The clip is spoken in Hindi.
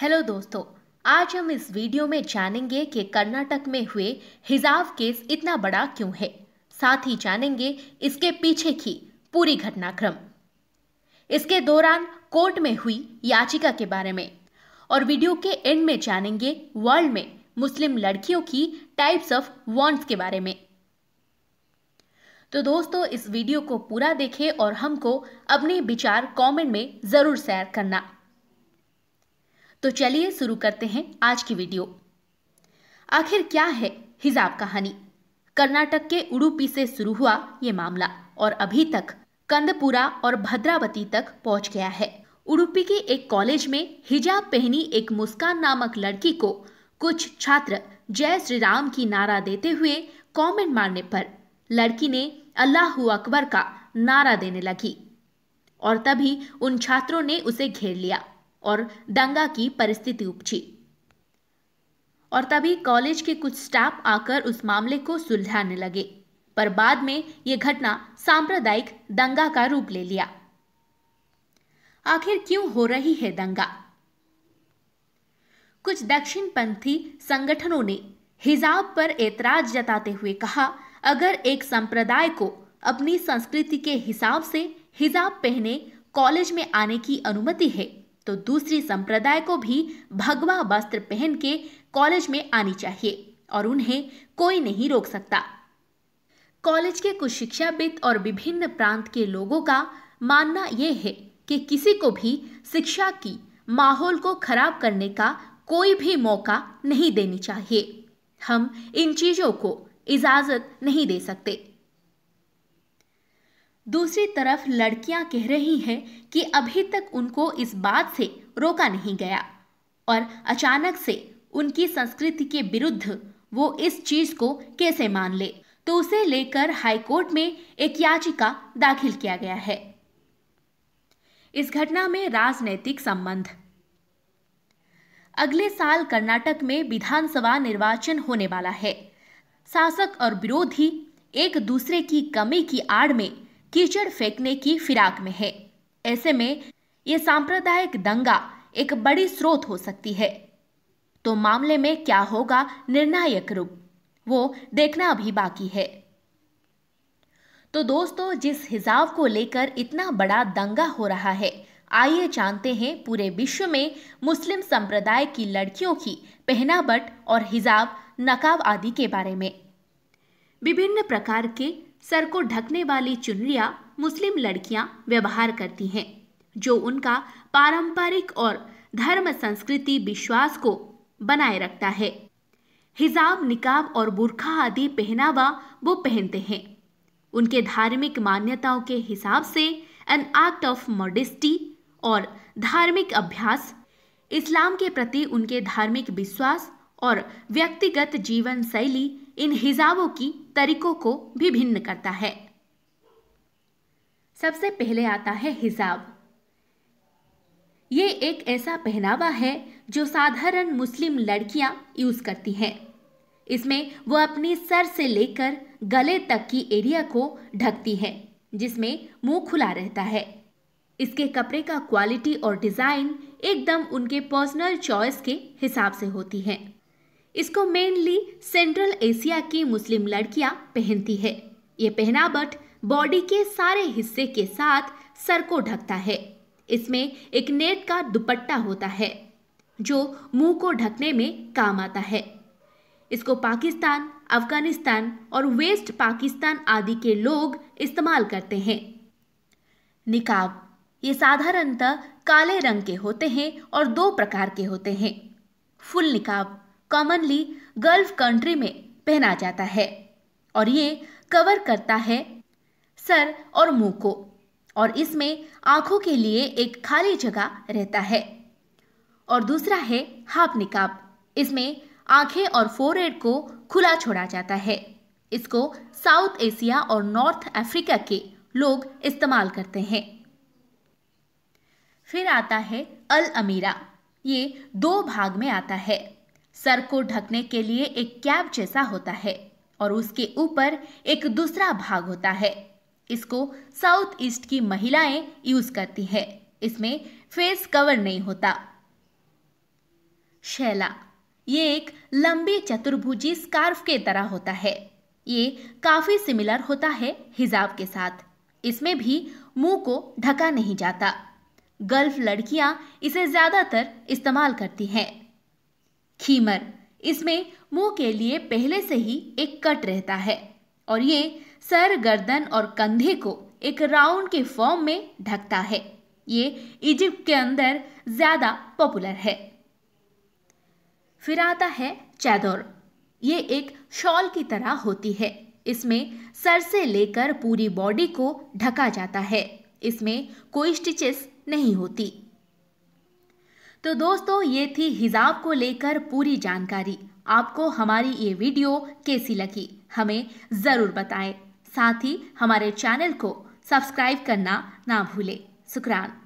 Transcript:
हेलो दोस्तों आज हम इस वीडियो में जानेंगे कि कर्नाटक में हुए हिजाब केस इतना बड़ा क्यों है साथ ही जानेंगे इसके पीछे की पूरी घटनाक्रम इसके दौरान कोर्ट में हुई याचिका के बारे में और वीडियो के एंड में जानेंगे वर्ल्ड में मुस्लिम लड़कियों की टाइप्स ऑफ वॉन्ट्स के बारे में तो दोस्तों इस वीडियो को पूरा देखें और हमको अपने विचार कमेंट में ज़रूर शेयर करना तो चलिए शुरू करते हैं आज की वीडियो आखिर क्या है हिजाब कहानी कर्नाटक के उड़ुपी से शुरू हुआ ये मामला और अभी तक कंदपुरा और भद्रावती तक पहुंच गया है उड़ुपी के एक कॉलेज में हिजाब पहनी एक मुस्कान नामक लड़की को कुछ छात्र जय श्री राम की नारा देते हुए कमेंट मारने पर लड़की ने अल्लाह अकबर का नारा देने लगी और तभी उन छात्रों ने उसे घेर लिया और दंगा की परिस्थिति उपजी और तभी कॉलेज के कुछ स्टाफ आकर उस मामले को सुलझाने लगे पर बाद में यह घटना सांप्रदायिक दंगा का रूप ले लिया आखिर क्यों हो रही है दंगा कुछ दक्षिणपंथी संगठनों ने हिजाब पर एतराज जताते हुए कहा अगर एक संप्रदाय को अपनी संस्कृति के हिसाब से हिजाब पहने कॉलेज में आने की अनुमति है तो दूसरी संप्रदाय को भी भगवा वस्त्र पहन के कॉलेज में आनी चाहिए और उन्हें कोई नहीं रोक सकता कॉलेज के कुछ शिक्षाविद और विभिन्न प्रांत के लोगों का मानना यह है कि किसी को भी शिक्षा की माहौल को खराब करने का कोई भी मौका नहीं देनी चाहिए हम इन चीज़ों को इजाज़त नहीं दे सकते दूसरी तरफ लड़कियां कह रही हैं कि अभी तक उनको इस बात से रोका नहीं गया और अचानक से उनकी संस्कृति के विरुद्ध वो इस चीज को कैसे मान ले तो उसे लेकर हाईकोर्ट में एक याचिका दाखिल किया गया है इस घटना में राजनैतिक संबंध अगले साल कर्नाटक में विधानसभा निर्वाचन होने वाला है शासक और विरोधी एक दूसरे की कमी की आड़ में कीचड़ फेंकने की फिराक में है ऐसे में ये सांप्रदायिक दंगा एक बड़ी स्रोत हो सकती है तो मामले में क्या होगा निर्णायक रूप वो देखना अभी बाकी है तो दोस्तों जिस हिजाब को लेकर इतना बड़ा दंगा हो रहा है आइए जानते हैं पूरे विश्व में मुस्लिम संप्रदाय की लड़कियों की पहनावट और हिजाब नकाब आदि के बारे में विभिन्न प्रकार के सर को ढकने वाली चुनरिया मुस्लिम लड़कियां व्यवहार करती हैं जो उनका पारंपरिक और धर्म संस्कृति विश्वास को बनाए रखता है हिजाब निकाब और बुरखा आदि पहनावा वो पहनते हैं उनके धार्मिक मान्यताओं के हिसाब से एन एक्ट ऑफ मॉडिस्टी और धार्मिक अभ्यास इस्लाम के प्रति उनके धार्मिक विश्वास और व्यक्तिगत जीवन शैली इन हिजाबों की तरीकों को भी भिन्न करता है सबसे पहले आता है हिजाब ये एक ऐसा पहनावा है जो साधारण मुस्लिम लड़कियां यूज करती हैं इसमें वह अपनी सर से लेकर गले तक की एरिया को ढकती है जिसमें मुंह खुला रहता है इसके कपड़े का क्वालिटी और डिज़ाइन एकदम उनके पर्सनल चॉइस के हिसाब से होती है इसको मेनली सेंट्रल एशिया की मुस्लिम लड़कियां पहनती है ये पहनावट बॉडी के सारे हिस्से के साथ सर को ढकता है इसमें एक नेट का दुपट्टा होता है जो मुंह को ढकने में काम आता है इसको पाकिस्तान अफगानिस्तान और वेस्ट पाकिस्तान आदि के लोग इस्तेमाल करते हैं निकाब ये साधारणतः काले रंग के होते हैं और दो प्रकार के होते हैं फुल निकाब कॉमनली गल्फ कंट्री में पहना जाता है और ये कवर करता है सर और मुंह को और इसमें आंखों के लिए एक खाली जगह रहता है और दूसरा है हाफ निकाब इसमें आंखें और फोरहेड को खुला छोड़ा जाता है इसको साउथ एशिया और नॉर्थ अफ्रीका के लोग इस्तेमाल करते हैं फिर आता है अल अमीरा ये दो भाग में आता है सर को ढकने के लिए एक कैप जैसा होता है और उसके ऊपर एक दूसरा भाग होता है इसको साउथ ईस्ट की महिलाएं यूज करती है इसमें फेस कवर नहीं होता शैला ये एक लंबी चतुर्भुजी स्कार्फ के तरह होता है ये काफी सिमिलर होता है हिजाब के साथ इसमें भी मुंह को ढका नहीं जाता गल्फ लड़कियां इसे ज्यादातर इस्तेमाल करती हैं खीमर इसमें मुंह के लिए पहले से ही एक कट रहता है और ये सर गर्दन और कंधे को एक राउंड के फॉर्म में ढकता है ये इजिप्ट के अंदर ज़्यादा पॉपुलर है फिर आता है चादर ये एक शॉल की तरह होती है इसमें सर से लेकर पूरी बॉडी को ढका जाता है इसमें कोई स्टिचेस नहीं होती तो दोस्तों ये थी हिजाब को लेकर पूरी जानकारी आपको हमारी ये वीडियो कैसी लगी हमें ज़रूर बताएं साथ ही हमारे चैनल को सब्सक्राइब करना ना भूलें शुक्रान